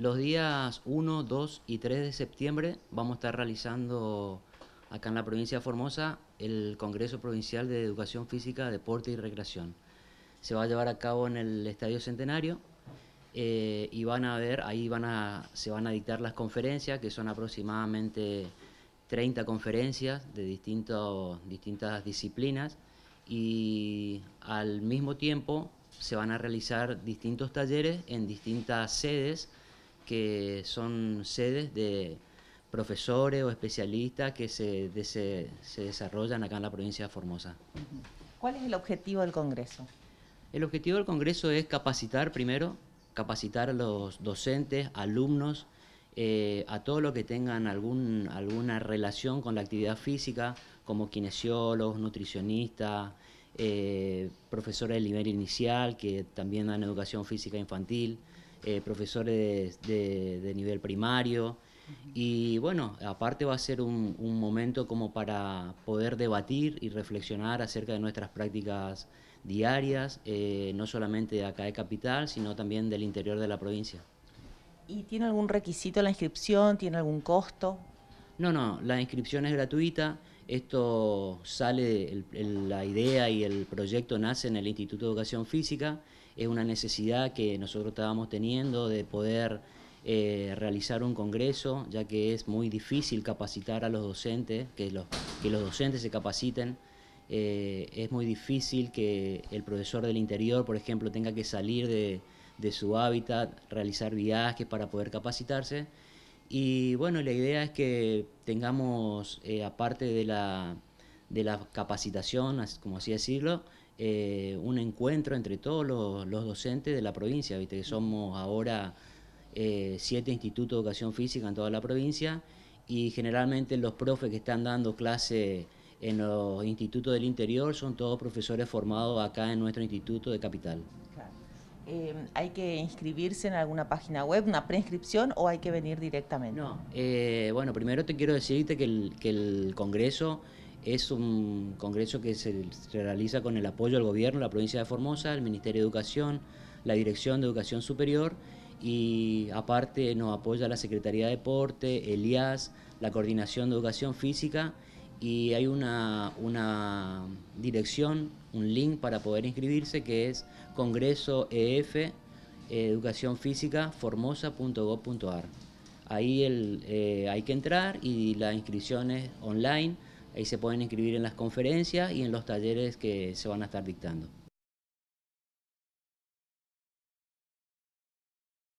Los días 1, 2 y 3 de septiembre vamos a estar realizando acá en la provincia de Formosa el Congreso Provincial de Educación Física, Deporte y Recreación. Se va a llevar a cabo en el Estadio Centenario eh, y van a ver, ahí se van a dictar las conferencias, que son aproximadamente 30 conferencias de distintas disciplinas y al mismo tiempo se van a realizar distintos talleres en distintas sedes que son sedes de profesores o especialistas que se, se, se, desarrollan acá en la provincia de Formosa. ¿Cuál es el objetivo del Congreso? El objetivo del Congreso es capacitar primero, capacitar a los docentes, alumnos, eh, a todos los que tengan algún, alguna relación con la actividad física, como kinesiólogos, nutricionistas, eh, profesores de nivel inicial que también dan educación física infantil. Eh, profesores de, nivel primario. Y bueno, aparte va a ser un, momento como para poder debatir y reflexionar acerca de nuestras prácticas diarias, eh, no solamente de acá de Capital, sino también del interior de la provincia. ¿Y tiene algún requisito la inscripción? ¿Tiene algún costo? No, no, la inscripción es gratuita. Esto sale, la idea y el proyecto nace en el Instituto de Educación Física, es una necesidad que nosotros estábamos teniendo de poder eh, realizar un congreso, ya que es muy difícil capacitar a los docentes, que los, docentes se capaciten, eh, es muy difícil que el profesor del interior, por ejemplo, tenga que salir de, de su hábitat, realizar viajes para poder capacitarse, y bueno, la idea es que tengamos, eh, aparte de la, de la capacitación, como así decirlo, eh, un encuentro entre todos los, docentes de la provincia, viste que somos ahora eh, siete institutos de educación física en toda la provincia y generalmente los profes que están dando clase en los institutos del interior son todos profesores formados acá en nuestro instituto de Capital. Em, ¿hay que inscribirse en alguna página web, una preinscripción o hay que venir directamente? No, eh, bueno, primero te quiero decirte que el, Congreso es un Congreso que se, realiza con el apoyo del gobierno, la provincia de Formosa, el Ministerio de Educación, la Dirección de Educación Superior y aparte nos apoya la Secretaría de Deporte, el IAS, la Coordinación de Educación Física y hay una, una dirección, un link para poder inscribirse que es congreso EF eh, educación física formosa.gov.ar. Ahí eh, hay que entrar y la inscripción es online. Ahí se pueden inscribir en las conferencias y en los talleres que se van a estar dictando.